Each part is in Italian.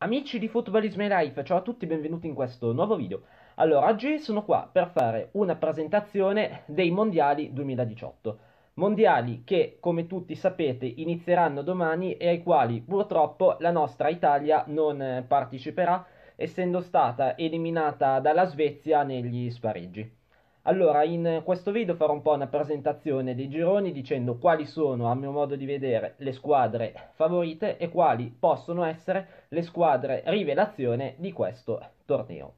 Amici di Football is My Life, ciao a tutti e benvenuti in questo nuovo video. Allora, oggi sono qua per fare una presentazione dei Mondiali 2018. Mondiali che, come tutti sapete, inizieranno domani e ai quali purtroppo la nostra Italia non parteciperà, essendo stata eliminata dalla Svezia negli spareggi. Allora, in questo video farò un po' una presentazione dei gironi dicendo quali sono, a mio modo di vedere, le squadre favorite e quali possono essere le squadre rivelazione di questo torneo.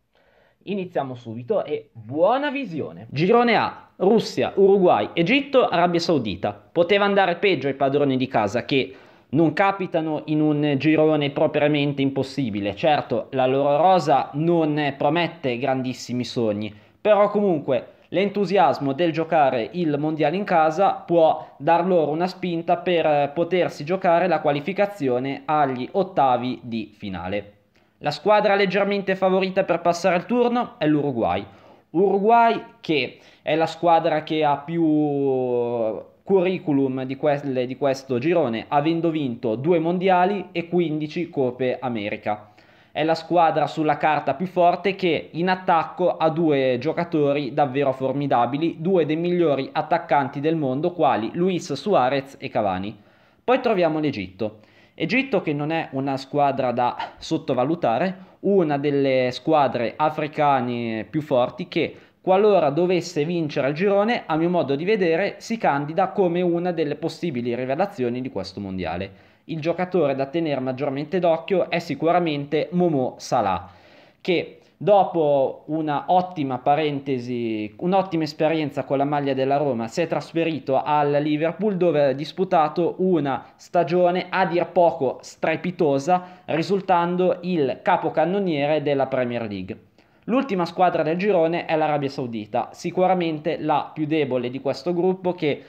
Iniziamo subito e buona visione! Girone A, Russia, Uruguay, Egitto, Arabia Saudita. Poteva andare peggio ai padroni di casa che non capitano in un girone propriamente impossibile. Certo, la loro rosa non promette grandissimi sogni, però comunque l'entusiasmo del giocare il mondiale in casa può dar loro una spinta per eh, potersi giocare la qualificazione agli ottavi di finale. La squadra leggermente favorita per passare al turno è l'Uruguay. Uruguay che è la squadra che ha più eh, curriculum di, que- di questo girone, avendo vinto due mondiali e 15 Coppe America è la squadra sulla carta più forte che in attacco ha due giocatori davvero formidabili, due dei migliori attaccanti del mondo quali Luis Suarez e Cavani. Poi troviamo l'Egitto. Egitto che non è una squadra da sottovalutare, una delle squadre africane più forti che Qualora dovesse vincere il girone, a mio modo di vedere, si candida come una delle possibili rivelazioni di questo mondiale. Il giocatore da tenere maggiormente d'occhio è sicuramente Momo Salah, che dopo un'ottima parentesi, un'ottima esperienza con la maglia della Roma, si è trasferito al Liverpool dove ha disputato una stagione a dir poco strepitosa, risultando il capocannoniere della Premier League. L'ultima squadra del girone è l'Arabia Saudita, sicuramente la più debole di questo gruppo che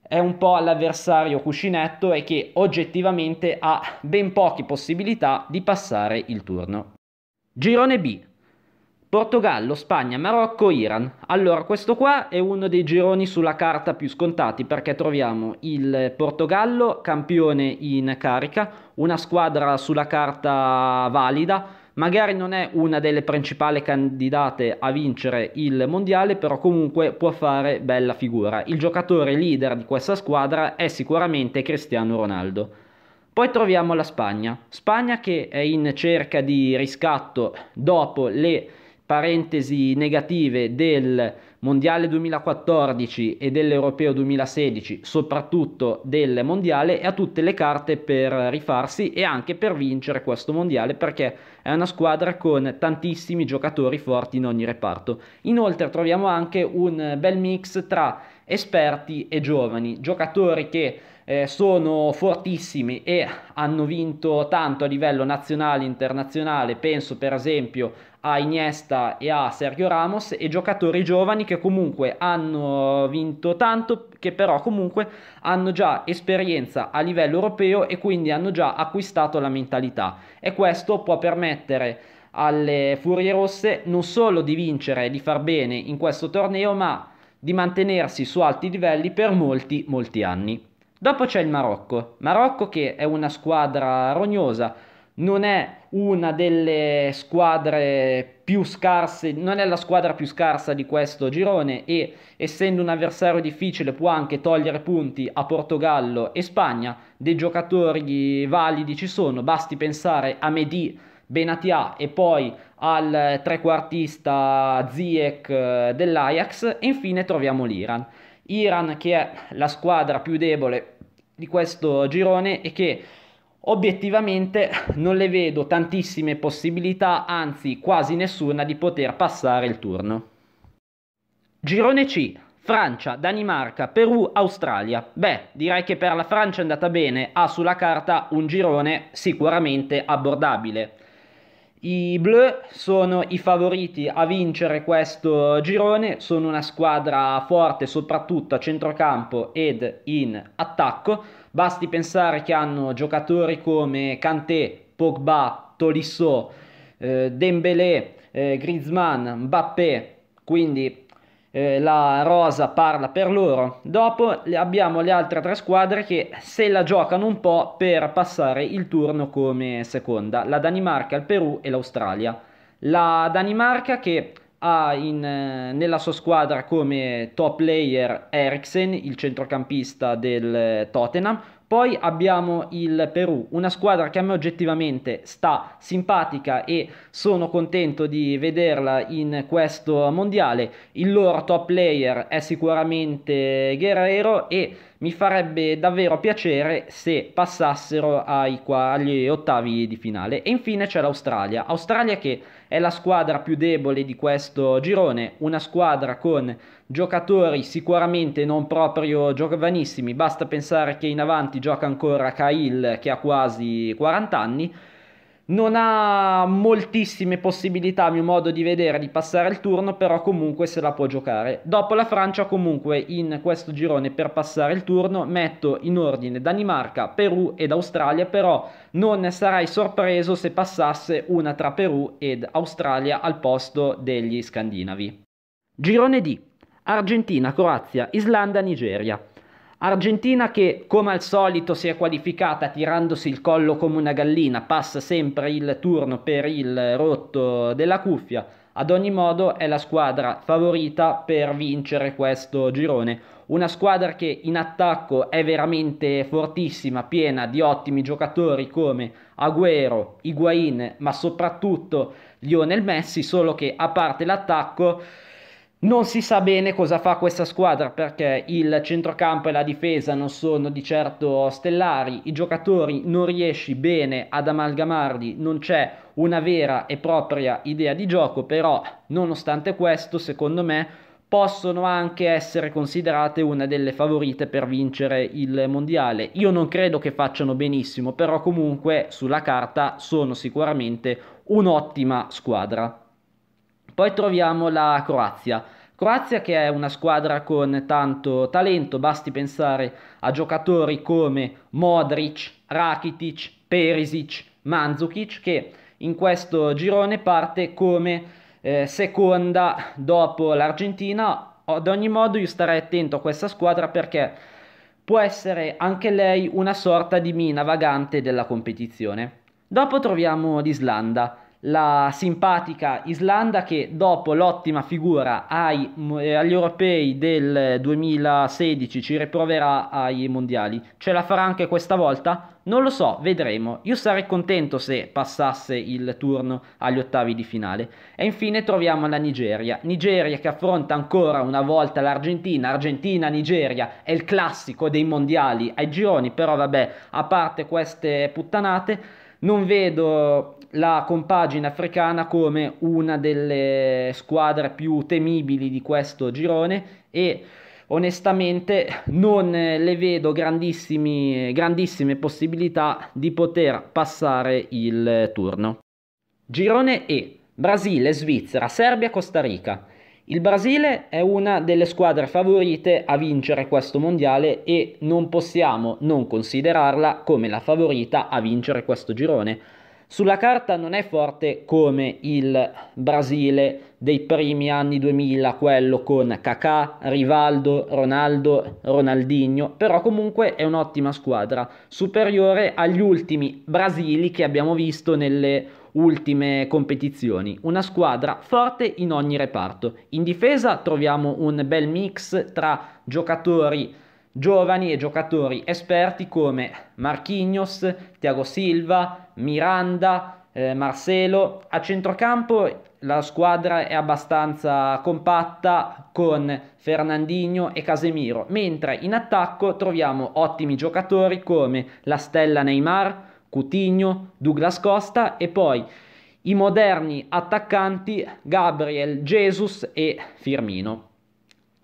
è un po' l'avversario cuscinetto e che oggettivamente ha ben poche possibilità di passare il turno. Girone B. Portogallo, Spagna, Marocco, Iran. Allora, questo qua è uno dei gironi sulla carta più scontati perché troviamo il Portogallo campione in carica, una squadra sulla carta valida magari non è una delle principali candidate a vincere il mondiale, però comunque può fare bella figura. Il giocatore leader di questa squadra è sicuramente Cristiano Ronaldo. Poi troviamo la Spagna, Spagna che è in cerca di riscatto dopo le parentesi negative del Mondiale 2014 e dell'Europeo 2016, soprattutto del Mondiale, e ha tutte le carte per rifarsi e anche per vincere questo Mondiale perché è una squadra con tantissimi giocatori forti in ogni reparto. Inoltre troviamo anche un bel mix tra esperti e giovani, giocatori che eh, sono fortissimi e hanno vinto tanto a livello nazionale e internazionale, penso per esempio a Iniesta e a Sergio Ramos e giocatori giovani che comunque hanno vinto tanto che però comunque hanno già esperienza a livello europeo e quindi hanno già acquistato la mentalità e questo può permettere alle Furie Rosse non solo di vincere e di far bene in questo torneo ma di mantenersi su alti livelli per molti molti anni. Dopo c'è il Marocco, Marocco che è una squadra rognosa, non è una delle squadre più scarse, non è la squadra più scarsa di questo girone e essendo un avversario difficile può anche togliere punti a Portogallo e Spagna, dei giocatori validi ci sono, basti pensare a Medi, Benatia e poi al trequartista Ziek eh, dell'Ajax e infine troviamo l'Iran. Iran che è la squadra più debole di questo girone è che obiettivamente non le vedo tantissime possibilità, anzi quasi nessuna, di poter passare il turno. Girone C. Francia, Danimarca, Perù, Australia. Beh, direi che per la Francia è andata bene, ha sulla carta un girone sicuramente abbordabile. I Bleu sono i favoriti a vincere questo girone, sono una squadra forte soprattutto a centrocampo ed in attacco. Basti pensare che hanno giocatori come Kanté, Pogba, Tolisso, eh, Dembélé, eh, Griezmann, Mbappé, quindi eh, la rosa parla per loro. Dopo abbiamo le altre tre squadre che se la giocano un po' per passare il turno come seconda, la Danimarca, il Perù e l'Australia. La Danimarca che ha in, eh, nella sua squadra come top player Eriksen, il centrocampista del eh, Tottenham, poi abbiamo il Perù, una squadra che a me oggettivamente sta simpatica e sono contento di vederla in questo mondiale. Il loro top player è sicuramente Guerrero e mi farebbe davvero piacere se passassero ai, agli ottavi di finale. E infine c'è l'Australia, Australia che è la squadra più debole di questo girone, una squadra con giocatori sicuramente non proprio giovanissimi, basta pensare che in avanti gioca ancora Cahill che ha quasi 40 anni, non ha moltissime possibilità, a mio modo di vedere, di passare il turno, però comunque se la può giocare. Dopo la Francia, comunque, in questo girone per passare il turno, metto in ordine Danimarca, Perù ed Australia, però non sarai sorpreso se passasse una tra Perù ed Australia al posto degli scandinavi. Girone D. Argentina, Croazia, Islanda, Nigeria. Argentina che come al solito si è qualificata tirandosi il collo come una gallina, passa sempre il turno per il rotto della cuffia, ad ogni modo è la squadra favorita per vincere questo girone, una squadra che in attacco è veramente fortissima, piena di ottimi giocatori come Agüero, Higuain, ma soprattutto Lionel Messi, solo che a parte l'attacco non si sa bene cosa fa questa squadra perché il centrocampo e la difesa non sono di certo stellari, i giocatori non riesci bene ad amalgamarli, non c'è una vera e propria idea di gioco, però nonostante questo secondo me possono anche essere considerate una delle favorite per vincere il mondiale. Io non credo che facciano benissimo, però comunque sulla carta sono sicuramente un'ottima squadra. Poi troviamo la Croazia. Croazia che è una squadra con tanto talento, basti pensare a giocatori come Modric, Rakitic, Perisic, Mandzukic che in questo girone parte come eh, seconda dopo l'Argentina. Ad ogni modo io starei attento a questa squadra perché può essere anche lei una sorta di mina vagante della competizione. Dopo troviamo l'Islanda la simpatica Islanda che dopo l'ottima figura ai, eh, agli europei del 2016 ci riproverà ai mondiali. Ce la farà anche questa volta? Non lo so, vedremo. Io sarei contento se passasse il turno agli ottavi di finale. E infine troviamo la Nigeria. Nigeria che affronta ancora una volta l'Argentina. Argentina-Nigeria è il classico dei mondiali ai gironi, però vabbè, a parte queste puttanate non vedo la compagine africana come una delle squadre più temibili di questo girone e onestamente non le vedo grandissime possibilità di poter passare il turno. Girone E, Brasile, Svizzera, Serbia, Costa Rica. Il Brasile è una delle squadre favorite a vincere questo mondiale e non possiamo non considerarla come la favorita a vincere questo girone. Sulla carta non è forte come il Brasile dei primi anni 2000, quello con Kakà, Rivaldo, Ronaldo, Ronaldinho, però comunque è un'ottima squadra, superiore agli ultimi Brasili che abbiamo visto nelle ultime competizioni. Una squadra forte in ogni reparto. In difesa troviamo un bel mix tra giocatori giovani e giocatori esperti come Marquinhos, Thiago Silva, Miranda, eh, Marcelo. A centrocampo la squadra è abbastanza compatta con Fernandinho e Casemiro, mentre in attacco troviamo ottimi giocatori come la stella Neymar, Coutinho, Douglas Costa e poi i moderni attaccanti Gabriel, Jesus e Firmino.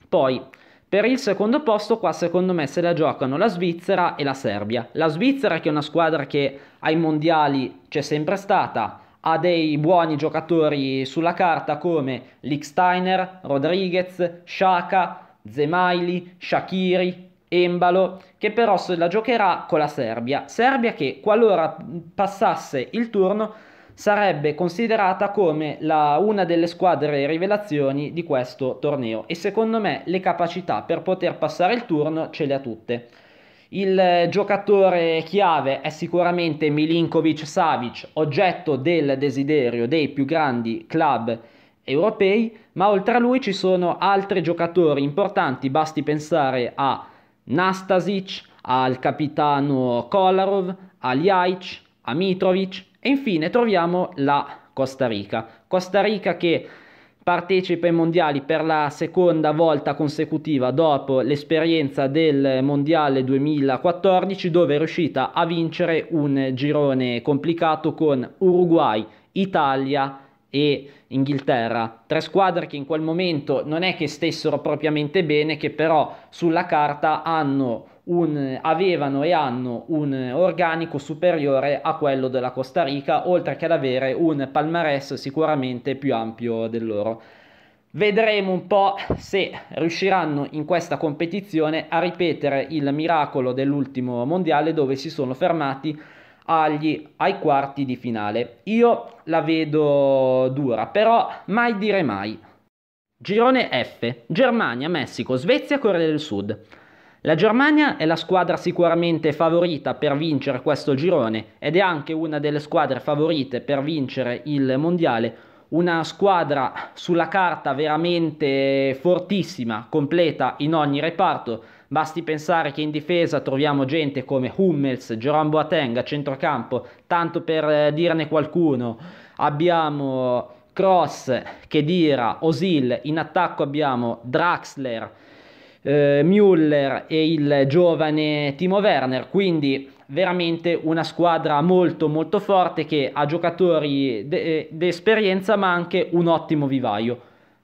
Poi per il secondo posto qua secondo me se la giocano la Svizzera e la Serbia. La Svizzera che è una squadra che ai mondiali c'è sempre stata, ha dei buoni giocatori sulla carta come Licksteiner, Rodriguez, Shaka, Zemaili, Shakiri, Embalo, che però se la giocherà con la Serbia. Serbia che qualora passasse il turno sarebbe considerata come la, una delle squadre rivelazioni di questo torneo e secondo me le capacità per poter passare il turno ce le ha tutte. Il giocatore chiave è sicuramente Milinkovic Savic, oggetto del desiderio dei più grandi club europei, ma oltre a lui ci sono altri giocatori importanti, basti pensare a Nastasic, al capitano Kolarov, a Ljajic, a Mitrovic e infine troviamo la Costa Rica. Costa Rica che partecipa ai mondiali per la seconda volta consecutiva dopo l'esperienza del mondiale 2014 dove è riuscita a vincere un girone complicato con Uruguay, Italia e e Inghilterra, tre squadre che in quel momento non è che stessero propriamente bene, che però sulla carta un, avevano e hanno un organico superiore a quello della Costa Rica, oltre che ad avere un palmarès sicuramente più ampio del loro. Vedremo un po' se riusciranno in questa competizione a ripetere il miracolo dell'ultimo mondiale dove si sono fermati agli, ai quarti di finale. Io la vedo dura, però mai dire mai. Girone F. Germania, Messico, Svezia, Corea del Sud. La Germania è la squadra sicuramente favorita per vincere questo girone ed è anche una delle squadre favorite per vincere il mondiale una squadra sulla carta veramente fortissima, completa in ogni reparto. Basti pensare che in difesa troviamo gente come Hummels, Jerome Boateng a centrocampo, tanto per eh, dirne qualcuno. Abbiamo Cross, Kedira, Osil, in attacco abbiamo Draxler, eh, Müller e il giovane Timo Werner, quindi veramente una squadra molto molto forte che ha giocatori eh, d'esperienza ma anche un ottimo vivaio.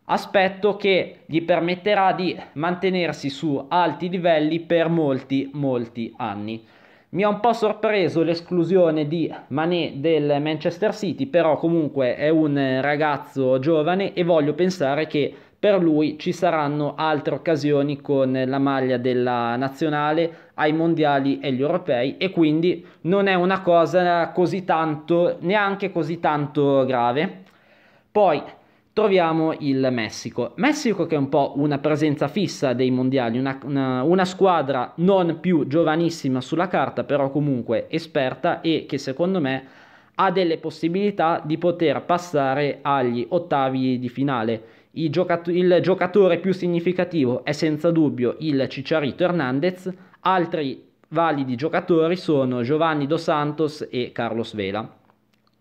Aspetto che gli permetterà di mantenersi su alti livelli per molti molti anni. Mi ha un po' sorpreso l'esclusione di Mané del Manchester City, però comunque è un ragazzo giovane e voglio pensare che per lui ci saranno altre occasioni con la maglia della nazionale ai mondiali e agli europei e quindi non è una cosa così tanto, neanche così tanto grave. Poi troviamo il Messico. Messico che è un po' una presenza fissa dei mondiali, una, una, una, squadra non più giovanissima sulla carta, però comunque esperta e che secondo me ha delle possibilità di poter passare agli ottavi di finale giocato- il giocatore più significativo è senza dubbio il Cicciarito Hernandez, altri validi giocatori sono Giovanni Dos Santos e Carlos Vela.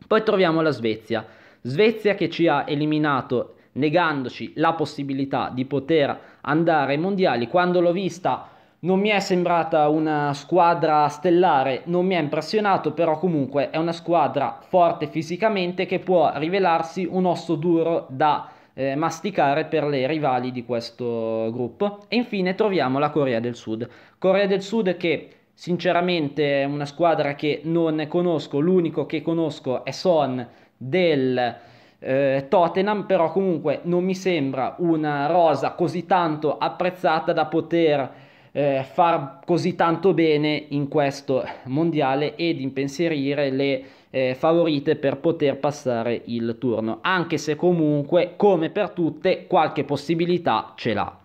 Poi troviamo la Svezia, Svezia che ci ha eliminato negandoci la possibilità di poter andare ai mondiali. Quando l'ho vista non mi è sembrata una squadra stellare, non mi ha impressionato, però comunque è una squadra forte fisicamente che può rivelarsi un osso duro da eh, masticare per le rivali di questo gruppo. E infine troviamo la Corea del Sud. Corea del Sud che sinceramente è una squadra che non conosco, l'unico che conosco è Son del eh, Tottenham, però comunque non mi sembra una rosa così tanto apprezzata da poter eh, far così tanto bene in questo mondiale ed impensierire le eh, favorite per poter passare il turno, anche se comunque, come per tutte, qualche possibilità ce l'ha.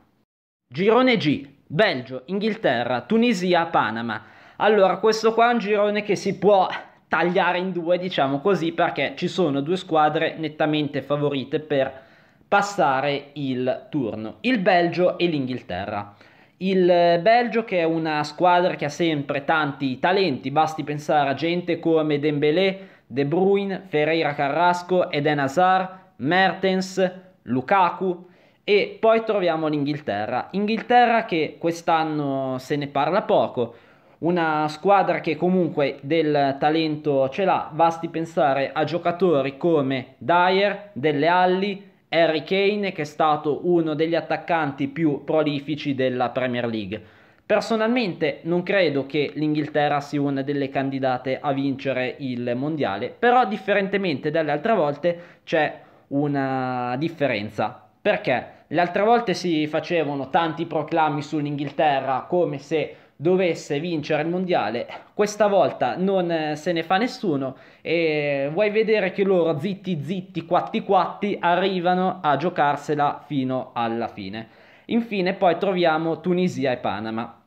Girone G, Belgio, Inghilterra, Tunisia, Panama. Allora, questo qua è un girone che si può tagliare in due, diciamo così, perché ci sono due squadre nettamente favorite per passare il turno, il Belgio e l'Inghilterra. Il Belgio che è una squadra che ha sempre tanti talenti, basti pensare a gente come Dembélé, De Bruyne, Ferreira Carrasco, Eden Hazard, Mertens, Lukaku e poi troviamo l'Inghilterra. Inghilterra che quest'anno se ne parla poco, una squadra che comunque del talento ce l'ha, basti pensare a giocatori come Dyer, Delle Alli, Harry Kane che è stato uno degli attaccanti più prolifici della Premier League. Personalmente non credo che l'Inghilterra sia una delle candidate a vincere il mondiale, però differentemente dalle altre volte c'è una differenza. Perché le altre volte si facevano tanti proclami sull'Inghilterra come se dovesse vincere il mondiale, questa volta non eh, se ne fa nessuno e vuoi vedere che loro zitti zitti quatti quatti arrivano a giocarsela fino alla fine. Infine poi troviamo Tunisia e Panama.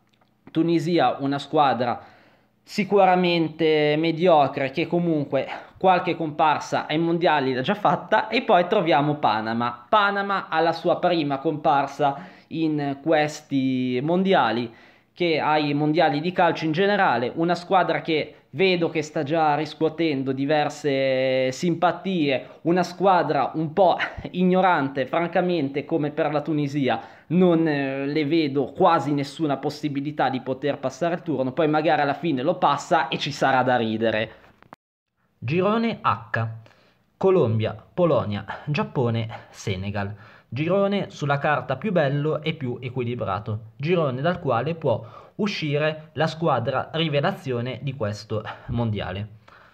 Tunisia una squadra sicuramente mediocre che comunque qualche comparsa ai mondiali l'ha già fatta e poi troviamo Panama. Panama ha la sua prima comparsa in questi mondiali che ai mondiali di calcio in generale, una squadra che vedo che sta già riscuotendo diverse simpatie, una squadra un po' ignorante, francamente come per la Tunisia, non eh, le vedo quasi nessuna possibilità di poter passare il turno, poi magari alla fine lo passa e ci sarà da ridere. Girone H. Colombia, Polonia, Giappone, Senegal. Girone sulla carta più bello e più equilibrato, girone dal quale può uscire la squadra rivelazione di questo mondiale.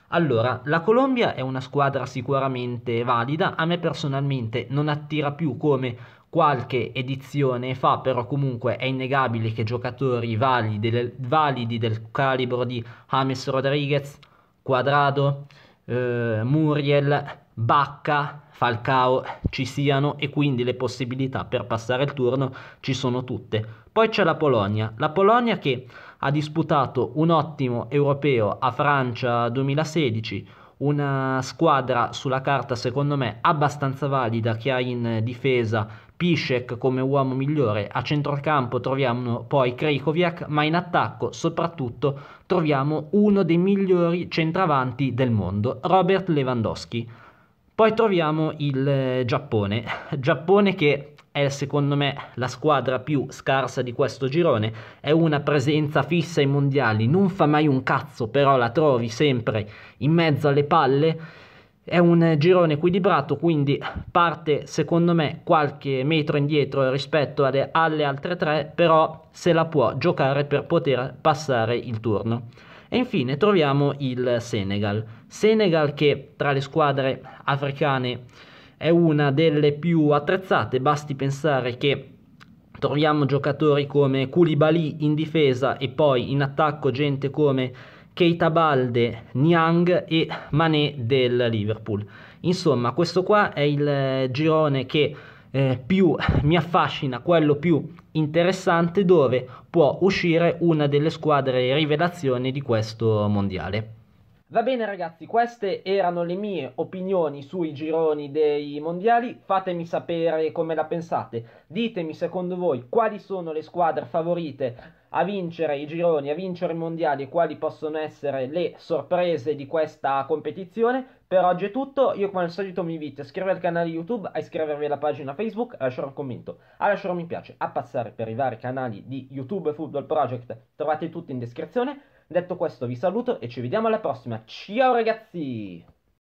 Allora, la Colombia è una squadra sicuramente valida, a me personalmente non attira più come qualche edizione fa, però comunque è innegabile che giocatori validi del, validi del calibro di James Rodriguez, Quadrado, eh, Muriel, Bacca, Falcao ci siano e quindi le possibilità per passare il turno ci sono tutte. Poi c'è la Polonia, la Polonia che ha disputato un ottimo europeo a Francia 2016, una squadra sulla carta secondo me abbastanza valida che ha in difesa Pisek come uomo migliore, a centrocampo troviamo poi Krejkoviak, ma in attacco soprattutto troviamo uno dei migliori centravanti del mondo, Robert Lewandowski. Poi troviamo il eh, Giappone, Giappone che è secondo me la squadra più scarsa di questo girone, è una presenza fissa ai mondiali, non fa mai un cazzo, però la trovi sempre in mezzo alle palle. È un eh, girone equilibrato, quindi parte secondo me qualche metro indietro rispetto alle, alle altre tre, però se la può giocare per poter passare il turno. E infine troviamo il Senegal. Senegal che tra le squadre africane è una delle più attrezzate, basti pensare che troviamo giocatori come Koulibaly in difesa e poi in attacco gente come Keita Balde, Niang e Mané del Liverpool. Insomma, questo qua è il eh, girone che eh, più mi affascina, quello più interessante dove può uscire una delle squadre rivelazione di questo mondiale. Va bene ragazzi, queste erano le mie opinioni sui gironi dei mondiali, fatemi sapere come la pensate, ditemi secondo voi quali sono le squadre favorite a vincere i gironi, a vincere i mondiali e quali possono essere le sorprese di questa competizione. Per oggi è tutto, io come al solito mi invito a iscrivervi al canale YouTube, a iscrivervi alla pagina Facebook, a lasciare un commento, a lasciare un mi piace, a passare per i vari canali di YouTube Football Project, trovate tutti in descrizione. Detto questo vi saluto e ci vediamo alla prossima. Ciao ragazzi!